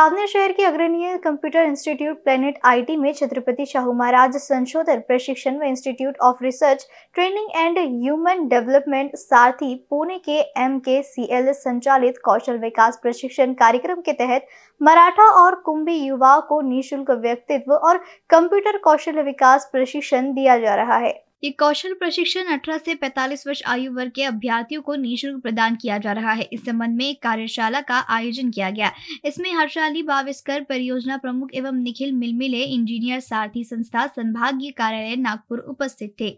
सावनेर शहर के अग्रणीय कंप्यूटर इंस्टीट्यूट प्लेनेट आईटी में छत्रपति शाहू महाराज संशोधन प्रशिक्षण व institute of research training and human development Sarathi Pune के एम के सी एल संचालित कौशल विकास प्रशिक्षण कार्यक्रम के तहत मराठा और कुंभी युवाओं को निःशुल्क व्यक्तित्व और कंप्यूटर कौशल विकास प्रशिक्षण दिया जा रहा है ये कौशल प्रशिक्षण 18 से 45 वर्ष आयु वर्ग के अभ्यर्थियों को निःशुल्क प्रदान किया जा रहा है इस संबंध में एक कार्यशाला का आयोजन किया गया इसमें हर्षाली बाविस्कर परियोजना प्रमुख एवं निखिल मिलमिले इंजीनियर सारथी संस्था संभागीय कार्यालय नागपुर उपस्थित थे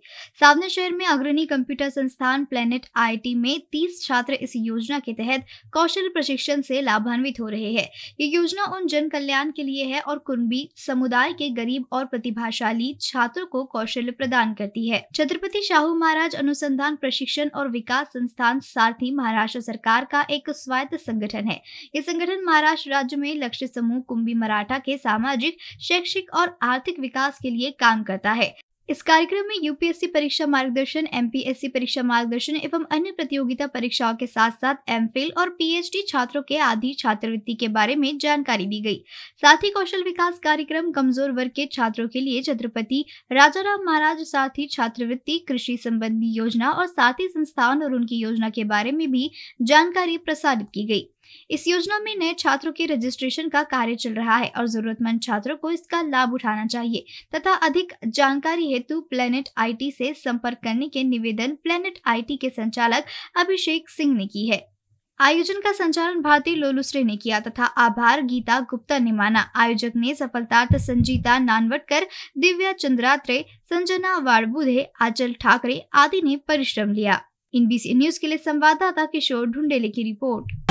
सावना शहर में अग्रणी कंप्यूटर संस्थान प्लेनेट आई में तीस छात्र इस योजना के तहत कौशल प्रशिक्षण से लाभान्वित हो रहे हैं ये योजना उन जन कल्याण के लिए है और कुंबी समुदाय के गरीब और प्रतिभाशाली छात्रों को कौशल प्रदान करती है है छत्रपति शाहू महाराज अनुसंधान प्रशिक्षण और विकास संस्थान सारथी महाराष्ट्र सरकार का एक स्वायत्त संगठन है ये संगठन महाराष्ट्र राज्य में लक्ष्य समूह कुंभी मराठा के सामाजिक शैक्षिक और आर्थिक विकास के लिए काम करता है इस कार्यक्रम में यूपीएससी परीक्षा मार्गदर्शन एमपीएससी परीक्षा मार्गदर्शन एवं अन्य प्रतियोगिता परीक्षाओं के साथ साथ एम और पीएचडी छात्रों के आधी छात्रवृत्ति के बारे में जानकारी दी गई साथ ही कौशल विकास कार्यक्रम कमजोर वर्ग के छात्रों के लिए छत्रपति राजा राम महाराज साथ ही छात्रवृत्ति कृषि संबंधी योजना और साथी संस्थान और उनकी योजना के बारे में भी जानकारी प्रसारित की गई इस योजना में नए छात्रों के रजिस्ट्रेशन का कार्य चल रहा है और जरूरतमंद छात्रों को इसका लाभ उठाना चाहिए तथा अधिक जानकारी हेतु प्लेनेट आईटी से संपर्क करने के निवेदन प्लेनेट आईटी के संचालक अभिषेक सिंह ने की है आयोजन का संचालन भारती लोलुसरे ने किया तथा आभार गीता गुप्ता ने माना आयोजक ने सफलतार्थ संजीता नानवटकर दिव्या चंद्रात्रे संजना वाड़बुधे आचल ठाकरे आदि ने परिश्रम लिया इन न्यूज के लिए संवाददाता किशोर ढूंढेले की रिपोर्ट